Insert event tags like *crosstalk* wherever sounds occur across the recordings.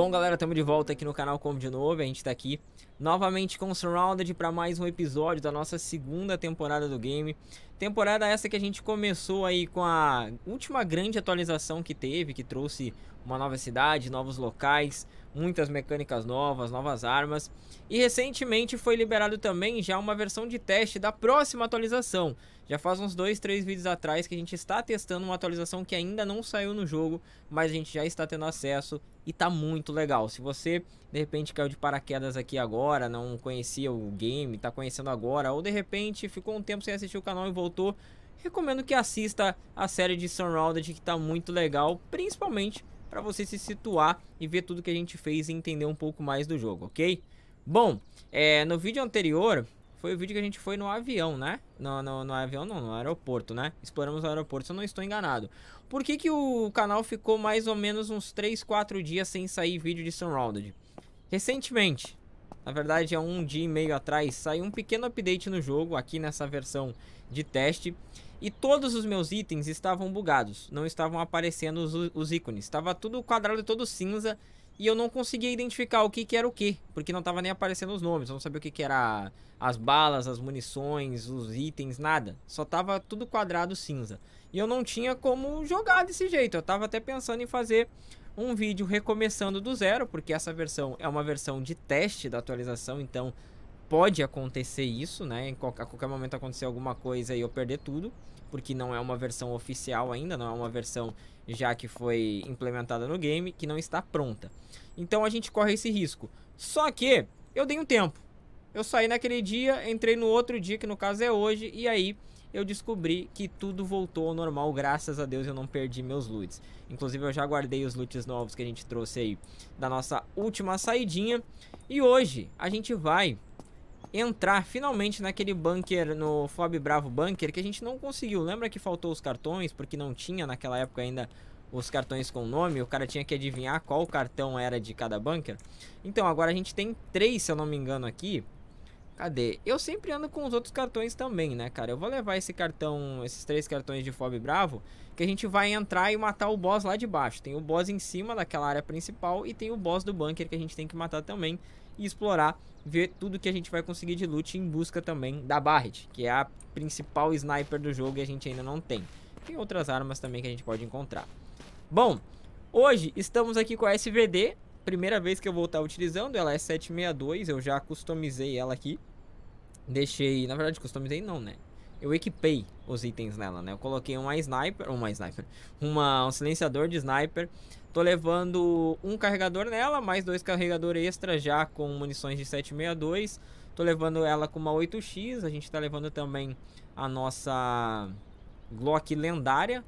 Bom, galera, estamos de volta aqui no canal Como de Novo. A gente está aqui novamente com o Surrounded para mais um episódio da nossa segunda temporada do game. Temporada essa que a gente começou aí com a última grande atualização que teve, que trouxe uma nova cidade, novos locais, muitas mecânicas novas, novas armas. E recentemente foi liberado também já uma versão de teste da próxima atualização. Já faz uns dois, três vídeos atrás que a gente está testando uma atualização que ainda não saiu no jogo, mas a gente já está tendo acesso e tá muito legal. Se você de repente caiu de paraquedas aqui agora, não conhecia o game, está conhecendo agora, ou de repente ficou um tempo sem assistir o canal e voltou, recomendo que assista a série de Sunrounded que tá muito legal, principalmente para você se situar e ver tudo que a gente fez e entender um pouco mais do jogo, ok? Bom, é, no vídeo anterior, foi o vídeo que a gente foi no avião, né? No, no, no, avião não, no aeroporto, né? Exploramos o aeroporto, se eu não estou enganado. Por que, que o canal ficou mais ou menos uns 3, 4 dias sem sair vídeo de Sunrounded? Recentemente, na verdade, há um dia e meio atrás saiu um pequeno update no jogo, aqui nessa versão de teste, e todos os meus itens estavam bugados, não estavam aparecendo os, os ícones. Estava tudo quadrado, todo cinza, e eu não conseguia identificar o que, que era o que, porque não estava nem aparecendo os nomes, eu não sabia o que, que era as balas, as munições, os itens, nada. Só estava tudo quadrado cinza. E eu não tinha como jogar desse jeito, eu estava até pensando em fazer um vídeo recomeçando do zero, porque essa versão é uma versão de teste da atualização, então pode acontecer isso, né? A qualquer momento acontecer alguma coisa e eu perder tudo, porque não é uma versão oficial ainda, não é uma versão já que foi implementada no game, que não está pronta. Então a gente corre esse risco. Só que eu dei um tempo. Eu saí naquele dia, entrei no outro dia, que no caso é hoje, e aí eu descobri que tudo voltou ao normal, graças a Deus eu não perdi meus loots. Inclusive eu já guardei os loots novos que a gente trouxe aí da nossa última saidinha. E hoje a gente vai entrar finalmente naquele bunker, no Fob Bravo Bunker, que a gente não conseguiu. Lembra que faltou os cartões, porque não tinha naquela época ainda os cartões com nome, o cara tinha que adivinhar qual cartão era de cada bunker. Então agora a gente tem três, se eu não me engano, aqui. Cadê? Eu sempre ando com os outros cartões também, né, cara? Eu vou levar esse cartão, esses três cartões de Fob Bravo, que a gente vai entrar e matar o boss lá de baixo. Tem o boss em cima daquela área principal e tem o boss do bunker que a gente tem que matar também e explorar, ver tudo que a gente vai conseguir de loot em busca também da Barret, que é a principal sniper do jogo e a gente ainda não tem. Tem outras armas também que a gente pode encontrar. Bom, hoje estamos aqui com a SVD, primeira vez que eu vou estar utilizando, ela é 762, eu já customizei ela aqui. Deixei, na verdade customizei não, né? Eu equipei os itens nela, né? Eu coloquei uma sniper, uma sniper, uma, um silenciador de sniper. Tô levando um carregador nela, mais dois carregadores extra já com munições de 762. Tô levando ela com uma 8x, a gente tá levando também a nossa Glock lendária,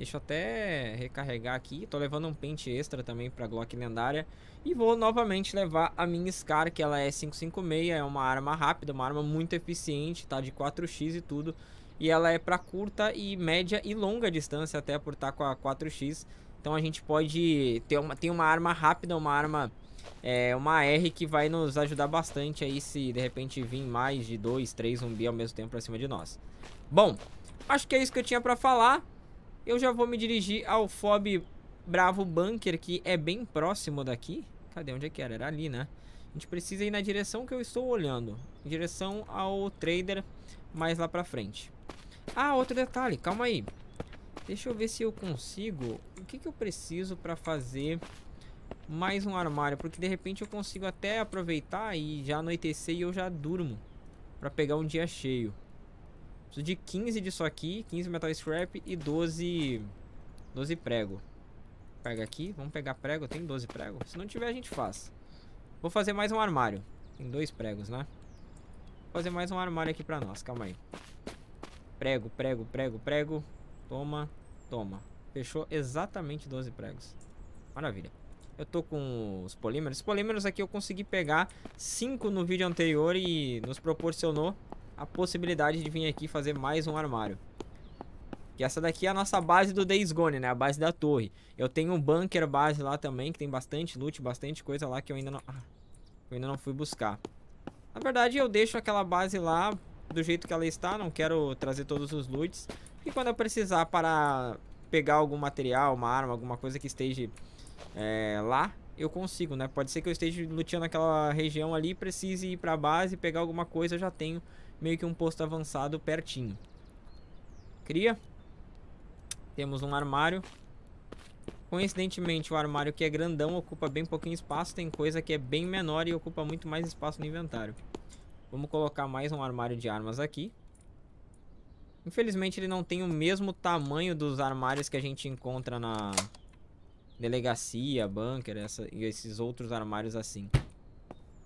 Deixa eu até recarregar aqui. Tô levando um pente extra também pra Glock lendária. E vou novamente levar a minha Scar, que ela é 556. É uma arma rápida, uma arma muito eficiente. Tá de 4x e tudo. E ela é pra curta e média e longa distância, até por estar com a 4x. Então a gente pode ter uma, tem uma arma rápida, uma arma... É uma R que vai nos ajudar bastante aí se de repente vir mais de 2, 3 zumbi ao mesmo tempo pra cima de nós. Bom, acho que é isso que eu tinha pra falar. Eu já vou me dirigir ao FOB Bravo Bunker, que é bem próximo daqui. Cadê? Onde é que era? Era ali, né? A gente precisa ir na direção que eu estou olhando. Em direção ao trader mais lá pra frente. Ah, outro detalhe. Calma aí. Deixa eu ver se eu consigo... O que, que eu preciso pra fazer mais um armário? Porque de repente eu consigo até aproveitar e já anoitecer e eu já durmo. Pra pegar um dia cheio. Preciso de 15 disso aqui, 15 metal scrap e 12, 12 prego. Pega aqui, vamos pegar prego, tem 12 prego. Se não tiver, a gente faz. Vou fazer mais um armário. Tem dois pregos, né? Vou fazer mais um armário aqui pra nós, calma aí. Prego, prego, prego, prego. Toma, toma. Fechou exatamente 12 pregos. Maravilha. Eu tô com os polímeros. Os polímeros aqui eu consegui pegar 5 no vídeo anterior e nos proporcionou a possibilidade de vir aqui fazer mais um armário. Que essa daqui é a nossa base do Days Gone, né? A base da torre. Eu tenho um bunker base lá também, que tem bastante loot, bastante coisa lá que eu ainda não... Ah, eu ainda não fui buscar. Na verdade, eu deixo aquela base lá do jeito que ela está. Não quero trazer todos os loots. E quando eu precisar para pegar algum material, uma arma, alguma coisa que esteja é, lá, eu consigo, né? Pode ser que eu esteja lutando aquela região ali, precise ir para a base, e pegar alguma coisa, eu já tenho meio que um posto avançado pertinho. Cria. Temos um armário. Coincidentemente, o armário que é grandão ocupa bem pouquinho espaço. Tem coisa que é bem menor e ocupa muito mais espaço no inventário. Vamos colocar mais um armário de armas aqui. Infelizmente, ele não tem o mesmo tamanho dos armários que a gente encontra na delegacia, bunker, essa, e esses outros armários assim.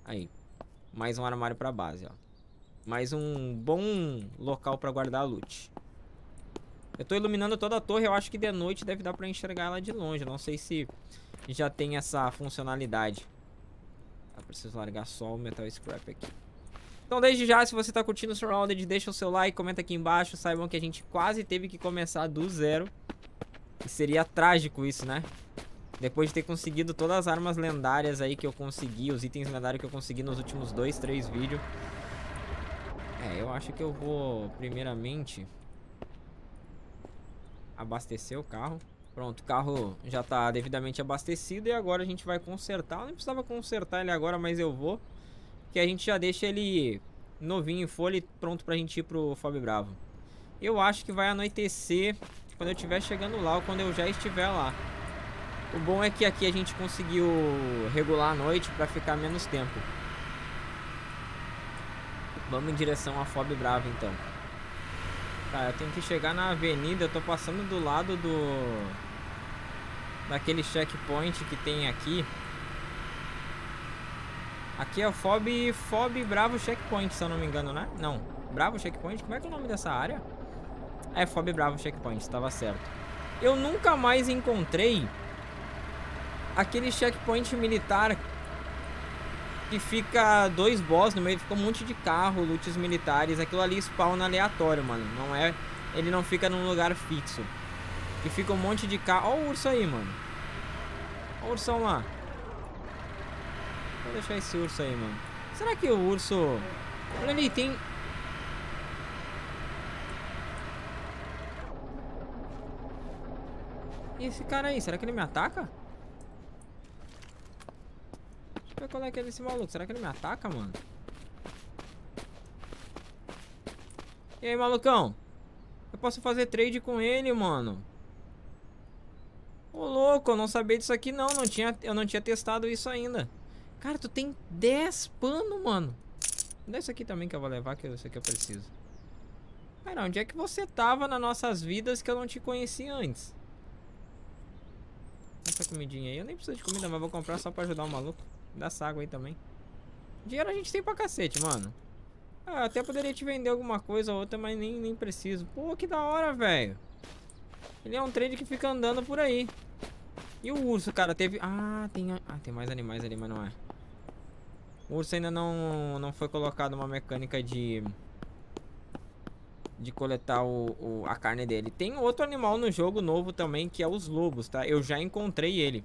Aí. Mais um armário para base, ó. Mas um bom local pra guardar a loot. Eu tô iluminando toda a torre. Eu acho que de noite deve dar pra enxergar ela de longe. Não sei se já tem essa funcionalidade. Eu ah, preciso largar só o Metal Scrap aqui. Então, desde já, se você tá curtindo o Surrounded, deixa o seu like, comenta aqui embaixo. Saibam que a gente quase teve que começar do zero. E seria trágico isso, né? Depois de ter conseguido todas as armas lendárias aí que eu consegui, os itens lendários que eu consegui nos últimos dois, três vídeos. É, eu acho que eu vou primeiramente abastecer o carro. Pronto, o carro já está devidamente abastecido e agora a gente vai consertar. Eu nem precisava consertar ele agora, mas eu vou. Que a gente já deixa ele novinho em folha e pronto para a gente ir pro Fob Bravo. Eu acho que vai anoitecer quando eu estiver chegando lá ou quando eu já estiver lá. O bom é que aqui a gente conseguiu regular a noite para ficar menos tempo. Vamos em direção a Fob Brava, então. Tá, eu tenho que chegar na avenida. Eu tô passando do lado do... Daquele checkpoint que tem aqui. Aqui é o Fob, Fob Bravo Checkpoint, se eu não me engano, né? Não. Bravo Checkpoint? Como é que é o nome dessa área? É Fob Bravo Checkpoint, estava certo. Eu nunca mais encontrei aquele checkpoint militar que fica dois boss no meio, fica um monte de carro, lutes militares, aquilo ali spawna aleatório, mano. Não é. Ele não fica num lugar fixo. E fica um monte de carro. Olha o urso aí, mano. Olha o ursão lá. Vou deixar esse urso aí, mano. Será que o urso. Olha ali, tem. E esse cara aí, será que ele me ataca? Deixa eu ver qual é que é desse maluco. Será que ele me ataca, mano? E aí, malucão? Eu posso fazer trade com ele, mano. Ô, louco, eu não sabia disso aqui, não. não tinha, eu não tinha testado isso ainda. Cara, tu tem 10 pano, mano. Dá isso aqui também que eu vou levar, que é isso aqui eu preciso. Cara, onde é que você tava nas nossas vidas que eu não te conheci antes? Essa comidinha aí, eu nem preciso de comida, mas vou comprar só pra ajudar o maluco. Dessa água aí também. Dinheiro a gente tem pra cacete, mano. Ah, até poderia te vender alguma coisa ou outra, mas nem, nem preciso. Pô, que da hora, velho. Ele é um trade que fica andando por aí. E o urso, cara, teve... Ah, tem, ah, tem mais animais ali, mas não é. O urso ainda não, não foi colocado uma mecânica de de coletar o, o, a carne dele. Tem outro animal no jogo novo também, que é os lobos, tá? Eu já encontrei ele.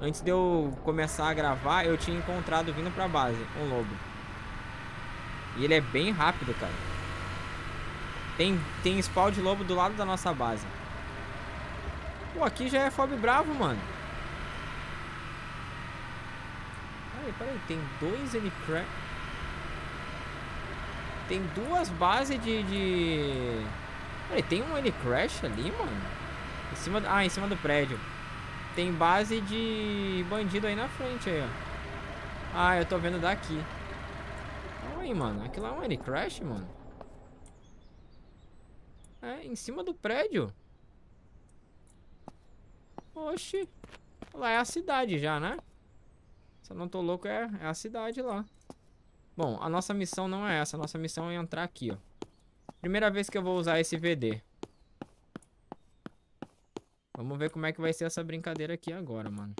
Antes de eu começar a gravar, eu tinha encontrado vindo pra base um lobo. E ele é bem rápido, cara. Tem, tem spawn de lobo do lado da nossa base. Pô, aqui já é fob bravo, mano. Peraí, peraí, tem dois helicraft... Tem duas bases de... de... Peraí, tem um N-Crash ali, mano? Em cima... Do... Ah, em cima do prédio. Tem base de bandido aí na frente, aí, ó. Ah, eu tô vendo daqui. Calma aí, mano. Aquilo é um N-Crash, mano. É, em cima do prédio. Oxi. Lá é a cidade já, né? Se eu não tô louco, é, é a cidade lá. Bom, a nossa missão não é essa. A nossa missão é entrar aqui, ó. Primeira vez que eu vou usar esse VD. Vamos ver como é que vai ser essa brincadeira aqui agora, mano.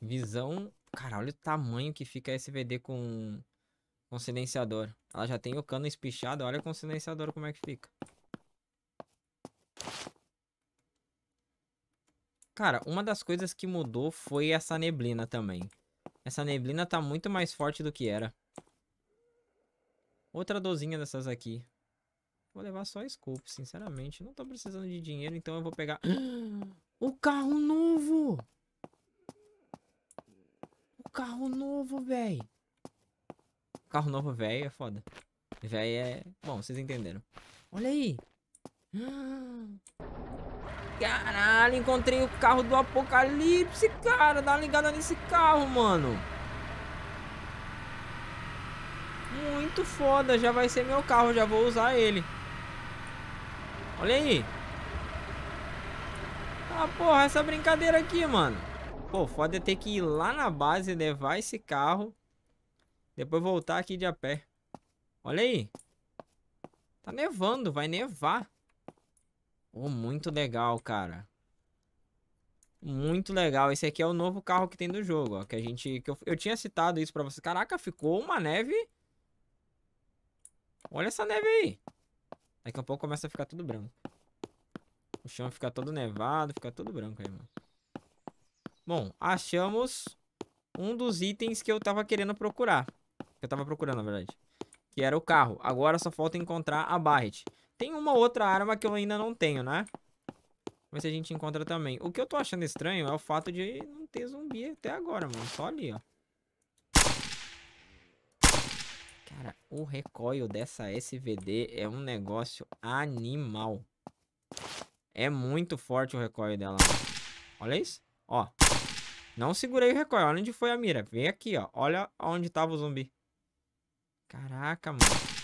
Visão... Cara, olha o tamanho que fica esse VD com... Com silenciador. Ela já tem o cano espichado. Olha com o silenciador como é que fica. Cara, uma das coisas que mudou foi essa neblina também. Essa neblina tá muito mais forte do que era. Outra dozinha dessas aqui. Vou levar só scope, sinceramente. Não tô precisando de dinheiro, então eu vou pegar... *gasps* O carro novo! O carro novo, véi! Carro novo, véi, é foda. Véi é... Bom, vocês entenderam. Olha aí! *gasps* Caralho, encontrei o carro do apocalipse, cara. Dá uma ligada nesse carro, mano. Muito foda. Já vai ser meu carro. Já vou usar ele. Olha aí. Ah, porra, essa brincadeira aqui, mano. Pô, foda é ter que ir lá na base, levar esse carro. Depois voltar aqui de a pé. Olha aí. Tá nevando, vai nevar. Oh, muito legal, cara. Muito legal. Esse aqui é o novo carro que tem do jogo, ó. Que a gente... Que eu, eu tinha citado isso pra vocês. Caraca, ficou uma neve... Olha essa neve aí. Daqui a pouco começa a ficar tudo branco. O chão fica todo nevado, fica todo branco aí, mano. Bom, achamos um dos itens que eu tava querendo procurar. Que eu tava procurando, na verdade. Que era o carro. Agora só falta encontrar a Barret. Tem uma outra arma que eu ainda não tenho, né? Vamos ver se a gente encontra também. O que eu tô achando estranho é o fato de não ter zumbi até agora, mano. Só ali, ó. Cara, o recoil dessa SVD é um negócio animal. É muito forte o recoil dela. Olha isso. Ó. Não segurei o recoil. Olha onde foi a mira. Vem aqui, ó. Olha onde tava o zumbi. Caraca, mano.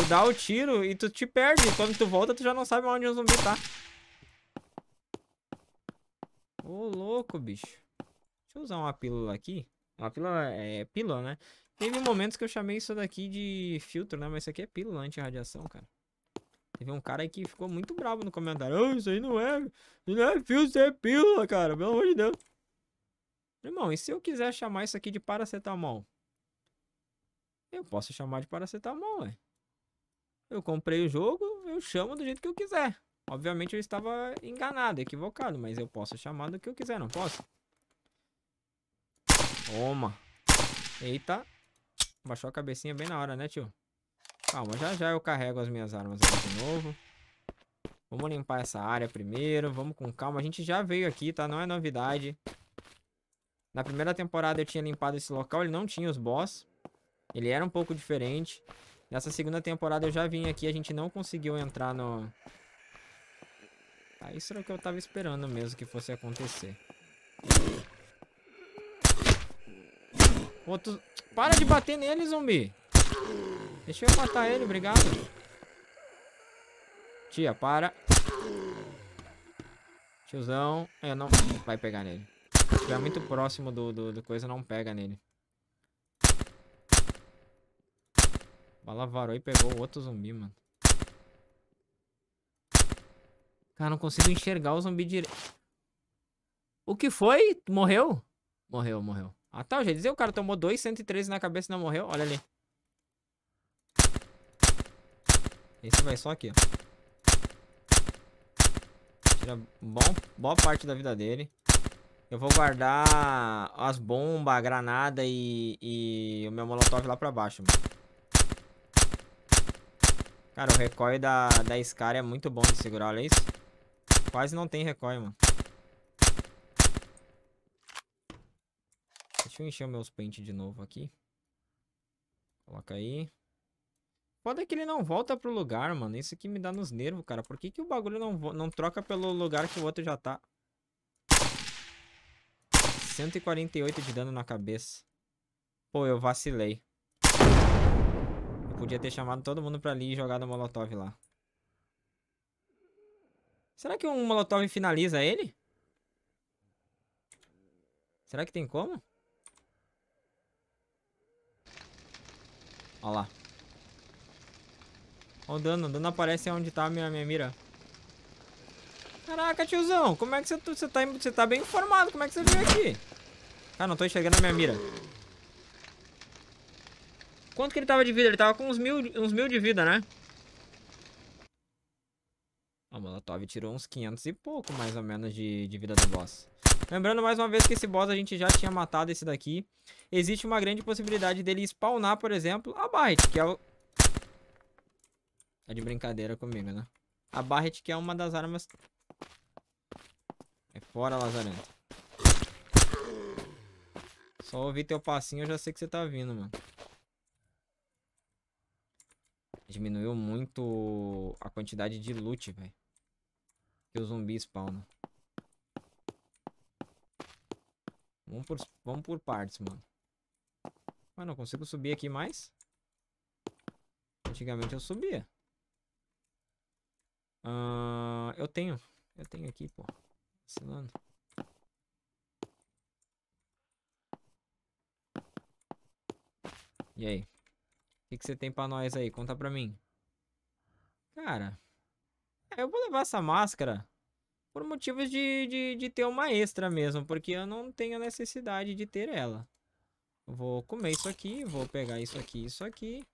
Tu dá o tiro e tu te perde. E quando tu volta, tu já não sabe onde o zumbi tá. Ô, louco, bicho. Deixa eu usar uma pílula aqui. Uma pílula é pílula, né? Teve momentos que eu chamei isso daqui de filtro, né? Mas isso aqui é pílula anti-radiação, cara. Teve um cara que ficou muito bravo no comentário. Oh, isso aí não é, não é filtro, isso é pílula, cara. Pelo amor de Deus. Irmão, e se eu quiser chamar isso aqui de paracetamol? Eu posso chamar de paracetamol, ué. Eu comprei o jogo, eu chamo do jeito que eu quiser. Obviamente eu estava enganado, equivocado, mas eu posso chamar do que eu quiser, não posso? Toma. Eita. Baixou a cabecinha bem na hora, né, tio? Calma, já já eu carrego as minhas armas aqui de novo. Vamos limpar essa área primeiro, vamos com calma. A gente já veio aqui, tá? Não é novidade. Na primeira temporada eu tinha limpado esse local, ele não tinha os boss. Ele era um pouco diferente. Nessa segunda temporada eu já vim aqui, a gente não conseguiu entrar no... Ah, isso era o que eu tava esperando mesmo que fosse acontecer. Outro... Para de bater nele, zumbi! Deixa eu matar ele, obrigado. Tia, para. Tiozão. Eu é, não... Vai pegar nele. Se estiver muito próximo do, do, do coisa, não pega nele. bala varou e pegou outro zumbi, mano. Cara, não consigo enxergar o zumbi direito. O que foi? Morreu? Morreu, morreu. Ah, tá. Eu já dizia, o cara tomou 213 na cabeça e não morreu. Olha ali. Esse vai só aqui, ó. Tira bom, boa parte da vida dele. Eu vou guardar as bombas, a granada e, e o meu molotov lá pra baixo, mano. Cara, o recoil da, da Scar é muito bom de segurar, olha isso. Quase não tem recoil, mano. Deixa eu encher meus pentes de novo aqui. Coloca aí. Foda é que ele não volta pro lugar, mano. Isso aqui me dá nos nervos, cara. Por que, que o bagulho não, não troca pelo lugar que o outro já tá? 148 de dano na cabeça. Pô, eu vacilei. Podia ter chamado todo mundo pra ali e jogado o Molotov lá. Será que um Molotov finaliza ele? Será que tem como? Olha lá. Olha o dano. O dano aparece onde tá a minha, minha mira. Caraca, tiozão. Como é que você, você, tá, você tá bem informado? Como é que você veio aqui? Cara, não tô enxergando a minha mira. Quanto que ele tava de vida? Ele tava com uns mil, uns mil de vida, né? A ah, Molotov tirou uns 500 e pouco, mais ou menos, de, de vida do boss. Lembrando mais uma vez que esse boss a gente já tinha matado esse daqui. Existe uma grande possibilidade dele spawnar, por exemplo, a Barret, que é o... Tá é de brincadeira comigo, né? A Barret que é uma das armas... É fora, lazarento. Só ouvir teu passinho eu já sei que você tá vindo, mano. Diminuiu muito a quantidade de loot, velho. Que o zumbi spawna. Vamos por, vamos por partes, mano. Mas não consigo subir aqui mais. Antigamente eu subia. Uh, eu tenho. Eu tenho aqui, pô. Vacilando. E aí? que, que você tem pra nós aí? Conta pra mim. Cara, eu vou levar essa máscara por motivos de, de, de ter uma extra mesmo, porque eu não tenho necessidade de ter ela. Vou comer isso aqui, vou pegar isso aqui, isso aqui.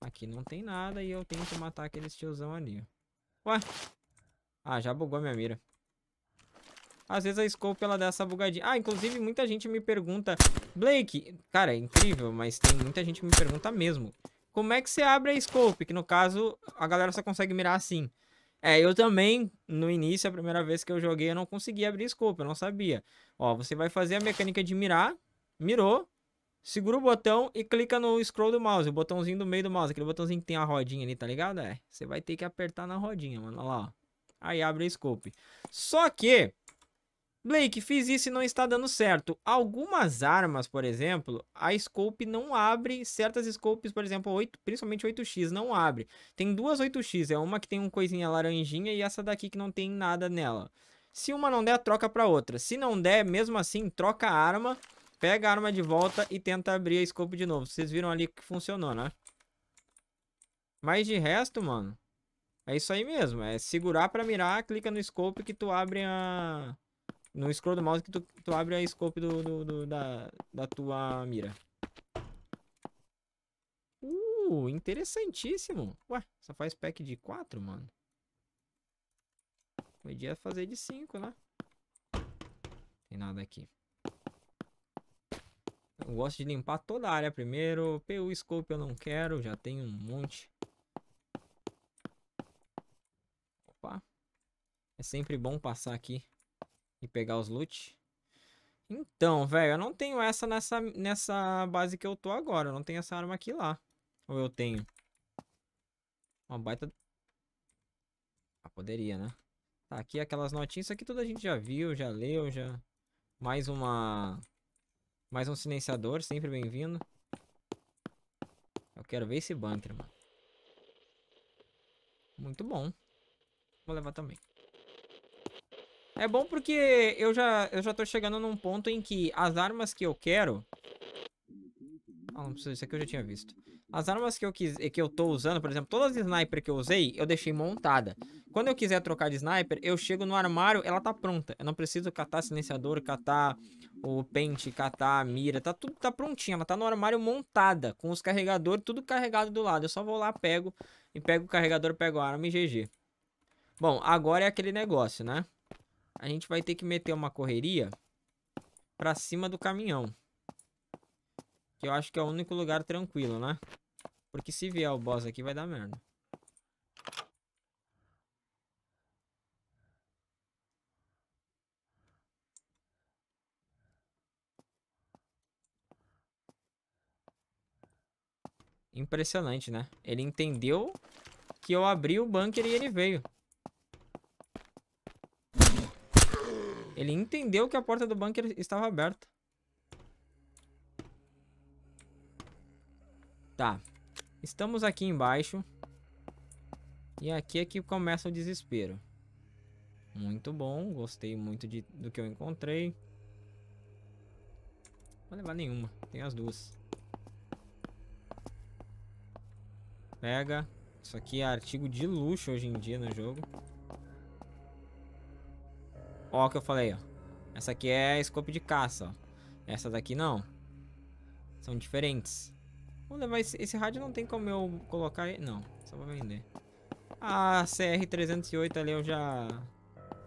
Aqui não tem nada e eu tenho que matar aqueles tiozão ali. Ué? Ah, já bugou minha mira. Às vezes a scope ela dá essa bugadinha. Ah, inclusive muita gente me pergunta Blake, cara, é incrível, mas tem muita gente que me pergunta mesmo. Como é que você abre a scope? Que no caso, a galera só consegue mirar assim. É, eu também, no início, a primeira vez que eu joguei, eu não conseguia abrir scope, eu não sabia. Ó, você vai fazer a mecânica de mirar, mirou, segura o botão e clica no scroll do mouse, o botãozinho do meio do mouse, aquele botãozinho que tem a rodinha ali, tá ligado? É, você vai ter que apertar na rodinha, mano, olha lá, ó. Aí abre a scope. Só que, Blake, fiz isso e não está dando certo. Algumas armas, por exemplo, a scope não abre, certas scopes, por exemplo, 8, principalmente 8x, não abre. Tem duas 8x, é uma que tem uma coisinha laranjinha e essa daqui que não tem nada nela. Se uma não der, troca para outra. Se não der, mesmo assim, troca a arma, pega a arma de volta e tenta abrir a scope de novo. Vocês viram ali que funcionou, né? Mas de resto, mano, é isso aí mesmo. É segurar para mirar, clica no scope que tu abre a no scroll do mouse que tu, tu abre a scope do, do, do da, da tua mira. Uh, interessantíssimo. Ué, só faz pack de 4, mano. Podia fazer de 5, né? Tem nada aqui. Eu gosto de limpar toda a área primeiro. PU Scope eu não quero, já tem um monte. Opa. É sempre bom passar aqui e pegar os loot. Então, velho, eu não tenho essa nessa, nessa base que eu tô agora. Eu não tenho essa arma aqui lá. Ou eu tenho? Uma baita... Ah, poderia, né? Tá, aqui aquelas notinhas. Isso aqui tudo a gente já viu, já leu, já... Mais uma... Mais um silenciador, sempre bem-vindo. Eu quero ver esse bunker, mano. Muito bom. Vou levar também. É bom porque eu já, eu já tô chegando num ponto em que as armas que eu quero... Ah, não precisa, isso aqui eu já tinha visto. As armas que eu, quis, que eu tô usando, por exemplo, todas as sniper que eu usei, eu deixei montada. Quando eu quiser trocar de sniper, eu chego no armário, ela tá pronta. Eu não preciso catar silenciador, catar o pente, catar a mira. Tá tudo tá prontinha, ela tá no armário montada, com os carregadores tudo carregado do lado. Eu só vou lá, pego, e pego o carregador, pego a arma e GG. Bom, agora é aquele negócio, né? a gente vai ter que meter uma correria pra cima do caminhão. Que eu acho que é o único lugar tranquilo, né? Porque se vier o boss aqui, vai dar merda. Impressionante, né? Ele entendeu que eu abri o bunker e ele veio. Ele entendeu que a porta do bunker estava aberta. Tá. Estamos aqui embaixo. E aqui é que começa o desespero. Muito bom. Gostei muito de, do que eu encontrei. Vou levar nenhuma. Tem as duas. Pega. Isso aqui é artigo de luxo hoje em dia no jogo. Ó, o que eu falei, ó. Essa aqui é scope de caça, ó. Essa daqui não. São diferentes. Vou levar esse, esse rádio, não tem como eu colocar... Não, só vou vender. A CR308 ali eu já...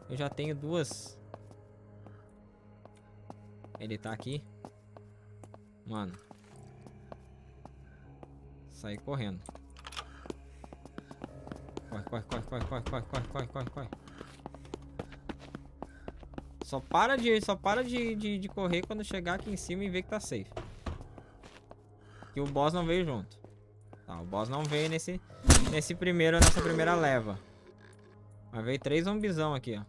Eu já tenho duas. Ele tá aqui. Mano. Sai correndo. Corre, corre, corre, corre, corre, corre, corre, corre, corre, corre. Só para de, só para de, de, de correr quando chegar aqui em cima e ver que tá safe. Que o boss não veio junto. Tá, o boss não veio nesse, nesse primeiro, nessa primeira leva. Mas veio três zombizão aqui, ó.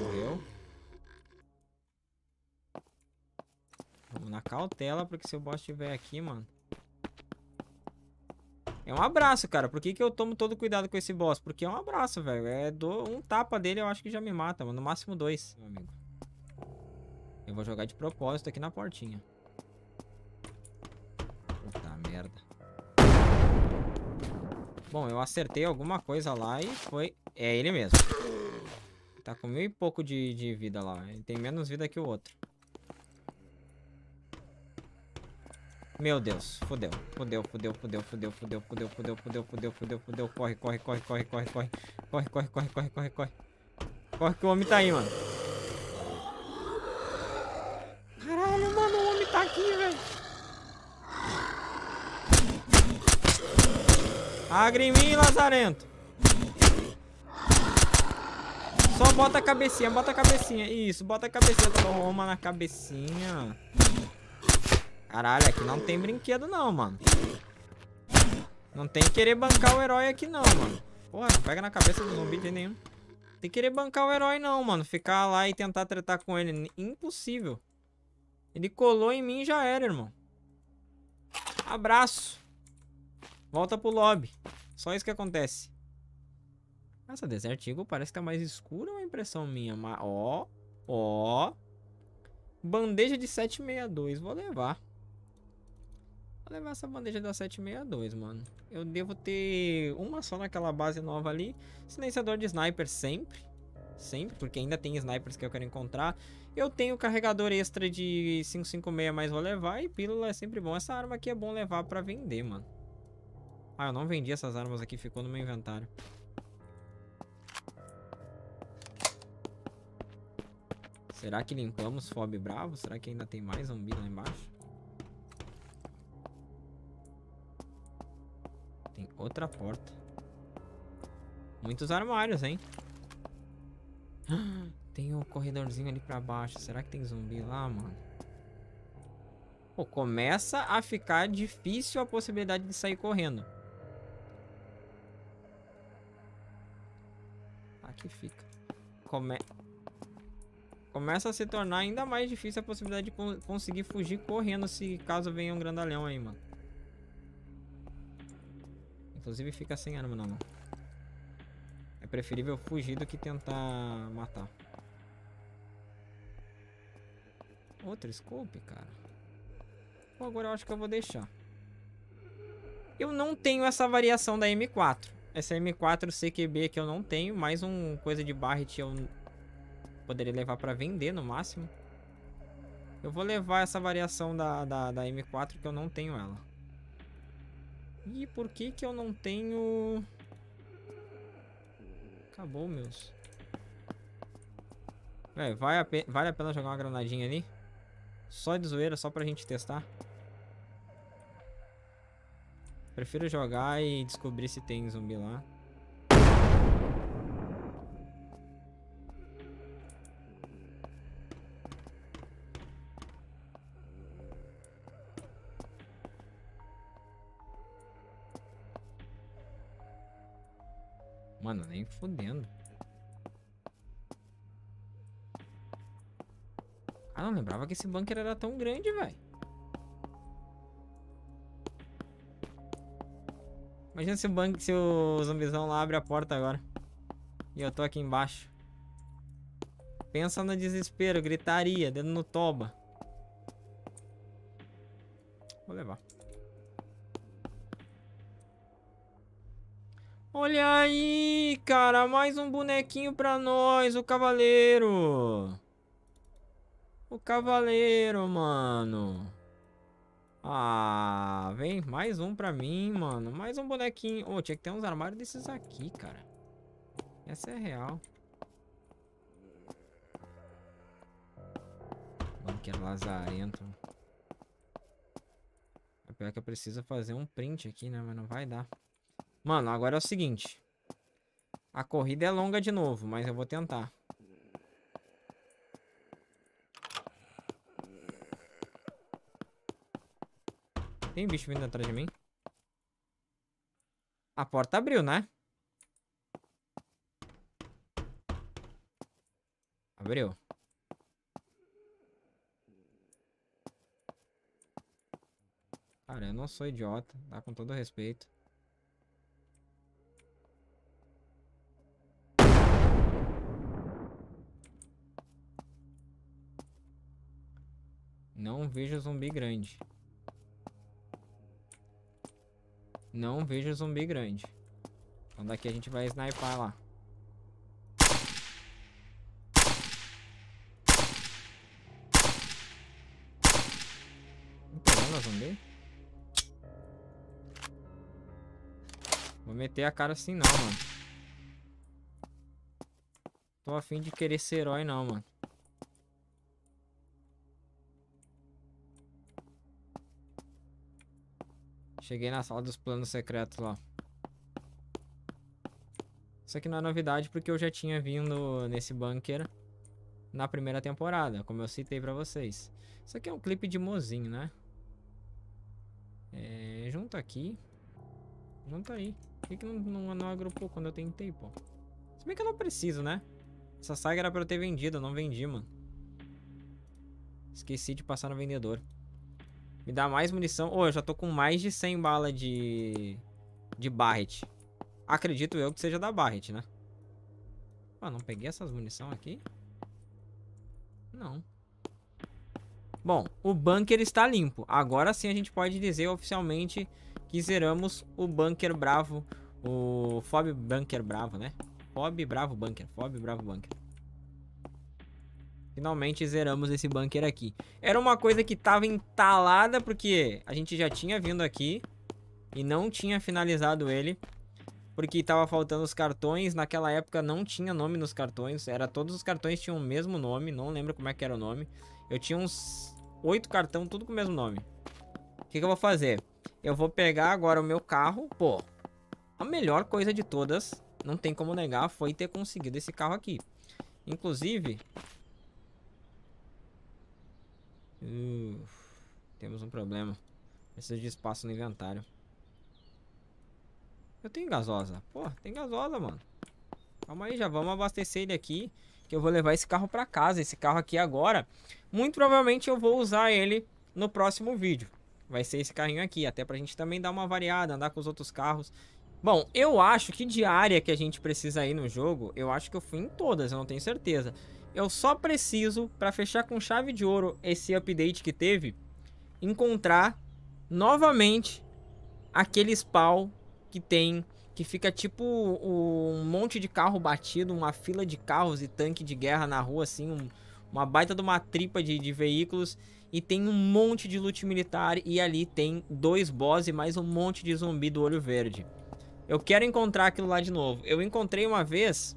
Morreu. Vamos na cautela, porque se o boss estiver aqui, mano... É um abraço, cara. Por que, que eu tomo todo cuidado com esse boss? Porque é um abraço, velho. É do... um tapa dele, eu acho que já me mata, mano. No máximo dois, meu amigo. Eu vou jogar de propósito aqui na portinha. Puta merda. Bom, eu acertei alguma coisa lá e foi... É ele mesmo. Tá com mil e pouco de, de vida lá. Ele tem menos vida que o outro. Meu Deus, fodeu, fodeu, fodeu, fodeu, fodeu, fodeu, fodeu, fodeu, fodeu, fodeu, fodeu, fodeu, corre, corre, corre, corre, corre, corre, corre, corre, corre, corre, corre, corre, corre, que o homem tá aí, mano. Caralho, mano, o homem tá aqui, velho. agrimim em mim, lazarento. Só bota a cabecinha, bota a cabecinha. Isso, bota a cabecinha. Toma na cabecinha. Caralho, aqui não tem brinquedo não, mano. Não tem querer bancar o herói aqui não, mano. Porra, não pega na cabeça do zumbi de nenhum. Tem querer bancar o herói não, mano. Ficar lá e tentar tretar com ele. Impossível. Ele colou em mim e já era, irmão. Abraço. Volta pro lobby. Só isso que acontece. Essa Desert parece que tá mais escura, ou é impressão minha? Ó, ó. Bandeja de 762. Vou levar. Vou levar essa bandeja da 762, mano. Eu devo ter uma só naquela base nova ali. Silenciador de sniper sempre. Sempre, porque ainda tem snipers que eu quero encontrar. Eu tenho carregador extra de 556, mas vou levar. E pílula é sempre bom. Essa arma aqui é bom levar pra vender, mano. Ah, eu não vendi essas armas aqui. Ficou no meu inventário. Será que limpamos Fob Bravo? Será que ainda tem mais zumbi lá embaixo? Outra porta. Muitos armários, hein? *gasps* Tem um corredorzinho ali pra baixo. Será que tem zumbi lá, mano? Pô, começa a ficar difícil a possibilidade de sair correndo. Aqui fica. Come... Começa a se tornar ainda mais difícil a possibilidade de conseguir fugir correndo se caso venha um grandalhão aí, mano. Inclusive fica sem arma na mão. É preferível fugir do que tentar matar. Outra scope, cara. Pô, agora eu acho que eu vou deixar. Eu não tenho essa variação da M4. Essa M4 CQB que eu não tenho. Mais um coisa de Barret eu poderia levar pra vender no máximo. Eu vou levar essa variação da, da, da M4 que eu não tenho ela. E por que que eu não tenho... Acabou, meus. Véi, vale a, vale a pena jogar uma granadinha ali? Só de zoeira, só pra gente testar? Prefiro jogar e descobrir se tem zumbi lá. Mano, nem fodendo. Ah, não lembrava que esse bunker era tão grande, velho. Imagina se o, bunker, se o zumbizão lá abre a porta agora. E eu tô aqui embaixo. Pensa no desespero, gritaria, dentro no toba. Vou levar. Olha aí, cara. Mais um bonequinho pra nós. O cavaleiro. O cavaleiro, mano. Ah, vem. Mais um pra mim, mano. Mais um bonequinho. Ô, oh, tinha que ter uns armários desses aqui, cara. Essa é real. Mano, que lazarento. É pior que eu preciso fazer um print aqui, né? Mas não vai dar. Mano, agora é o seguinte. A corrida é longa de novo, mas eu vou tentar. Tem bicho vindo atrás de mim? A porta abriu, né? Abriu. Cara, eu não sou idiota, tá? Com todo respeito. Não vejo zumbi grande. Não vejo zumbi grande. Então daqui a gente vai sniper lá. Pegando zumbi? Vou meter a cara assim não, mano. Tô afim de querer ser herói não, mano. Cheguei na sala dos planos secretos lá. Isso aqui não é novidade porque eu já tinha vindo nesse bunker na primeira temporada, como eu citei pra vocês. Isso aqui é um clipe de mozinho, né? É, junta aqui. Junta aí. Por que, que não, não, não agrupou quando eu tentei, pô? Se bem que eu não preciso, né? Essa saga era pra eu ter vendido, eu não vendi, mano. Esqueci de passar no vendedor. Me dá mais munição. Ô, oh, eu já tô com mais de 100 bala de... De Barret. Acredito eu que seja da Barret, né? Pô, não peguei essas munição aqui? Não. Bom, o bunker está limpo. Agora sim a gente pode dizer oficialmente que zeramos o bunker bravo. O Fob Bunker bravo, né? Fob bravo bunker. Fob bravo bunker. Finalmente zeramos esse bunker aqui. Era uma coisa que tava entalada, porque a gente já tinha vindo aqui e não tinha finalizado ele. Porque tava faltando os cartões. Naquela época não tinha nome nos cartões. Era todos os cartões tinham o mesmo nome. Não lembro como é que era o nome. Eu tinha uns oito cartão, tudo com o mesmo nome. O que, que eu vou fazer? Eu vou pegar agora o meu carro. Pô, a melhor coisa de todas, não tem como negar, foi ter conseguido esse carro aqui. Inclusive, temos um problema. Precisa de espaço no inventário. Eu tenho gasosa. Pô, tem gasosa, mano. Calma aí, já vamos abastecer ele aqui. Que eu vou levar esse carro pra casa. Esse carro aqui agora. Muito provavelmente eu vou usar ele no próximo vídeo. Vai ser esse carrinho aqui. Até pra gente também dar uma variada. Andar com os outros carros. Bom, eu acho que diária área que a gente precisa ir no jogo, eu acho que eu fui em todas, eu não tenho certeza. Eu só preciso, para fechar com chave de ouro esse update que teve, encontrar novamente aquele spawn que tem, que fica tipo um monte de carro batido, uma fila de carros e tanque de guerra na rua, assim, um, uma baita de uma tripa de, de veículos e tem um monte de loot militar e ali tem dois boss e mais um monte de zumbi do olho verde. Eu quero encontrar aquilo lá de novo. Eu encontrei uma vez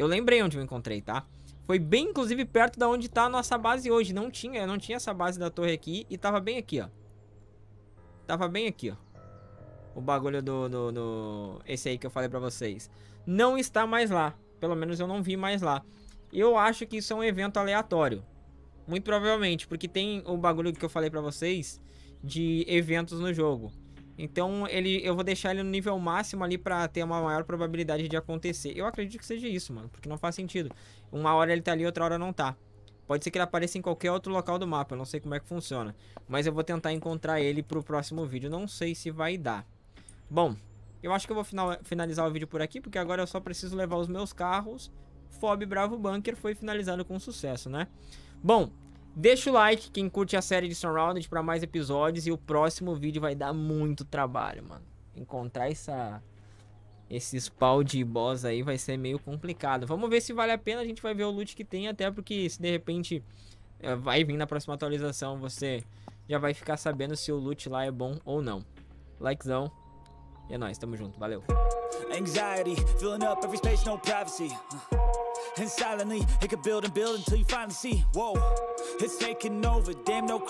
eu lembrei onde eu encontrei, tá? Foi bem, inclusive, perto da onde tá a nossa base hoje. Não tinha, não tinha essa base da torre aqui e tava bem aqui, ó. Tava bem aqui, ó. O bagulho do, do, do... Esse aí que eu falei pra vocês. Não está mais lá. Pelo menos eu não vi mais lá. Eu acho que isso é um evento aleatório. Muito provavelmente, porque tem o bagulho que eu falei pra vocês de eventos no jogo. Então ele, eu vou deixar ele no nível máximo ali para ter uma maior probabilidade de acontecer. Eu acredito que seja isso, mano, porque não faz sentido. Uma hora ele tá ali, outra hora não tá. Pode ser que ele apareça em qualquer outro local do mapa, eu não sei como é que funciona. Mas eu vou tentar encontrar ele pro próximo vídeo, não sei se vai dar. Bom, eu acho que eu vou final, finalizar o vídeo por aqui, porque agora eu só preciso levar os meus carros. Fob Bravo Bunker foi finalizado com sucesso, né? Bom, Deixa o like, quem curte a série de Surrounded para mais episódios e o próximo vídeo vai dar muito trabalho, mano. Encontrar essa esses pau de boss aí vai ser meio complicado. Vamos ver se vale a pena, a gente vai ver o loot que tem, até porque se de repente eh, vai vir na próxima atualização, você já vai ficar sabendo se o loot lá é bom ou não. Likezão. E é nóis, tamo junto, valeu. Anxiety, And silently, it could build and build until you finally see Whoa, it's taking over, damn no